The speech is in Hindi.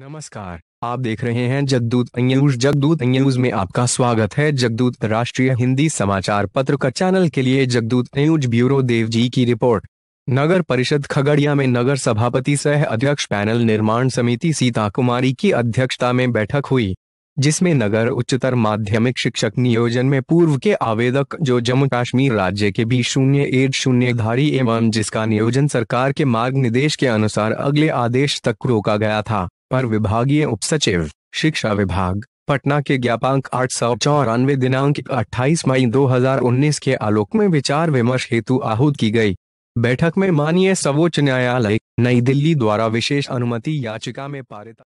नमस्कार आप देख रहे हैं जगदूत न्यूज जगदूत न्यूज में आपका स्वागत है जगदूत राष्ट्रीय हिंदी समाचार पत्र का चैनल के लिए जगदूत न्यूज ब्यूरो देव जी की रिपोर्ट नगर परिषद खगड़िया में नगर सभापति सह अध्यक्ष पैनल निर्माण समिति सीता कुमारी की अध्यक्षता में बैठक हुई जिसमें नगर उच्चतर माध्यमिक शिक्षक नियोजन में पूर्व के आवेदक जो जम्मू कश्मीर राज्य के भी शून्य एड शून्य धारी एवं जिसका नियोजन सरकार के मार्ग निर्देश के अनुसार अगले आदेश तक रोका गया था पर विभागीय उप सचिव शिक्षा विभाग पटना के ज्ञापांक आठ सौ चौरानवे दिनांक 28 मई 2019 के आलोक में विचार विमर्श हेतु आहूत की गई बैठक में माननीय सर्वोच्च न्यायालय नई दिल्ली द्वारा विशेष अनुमति याचिका में पारित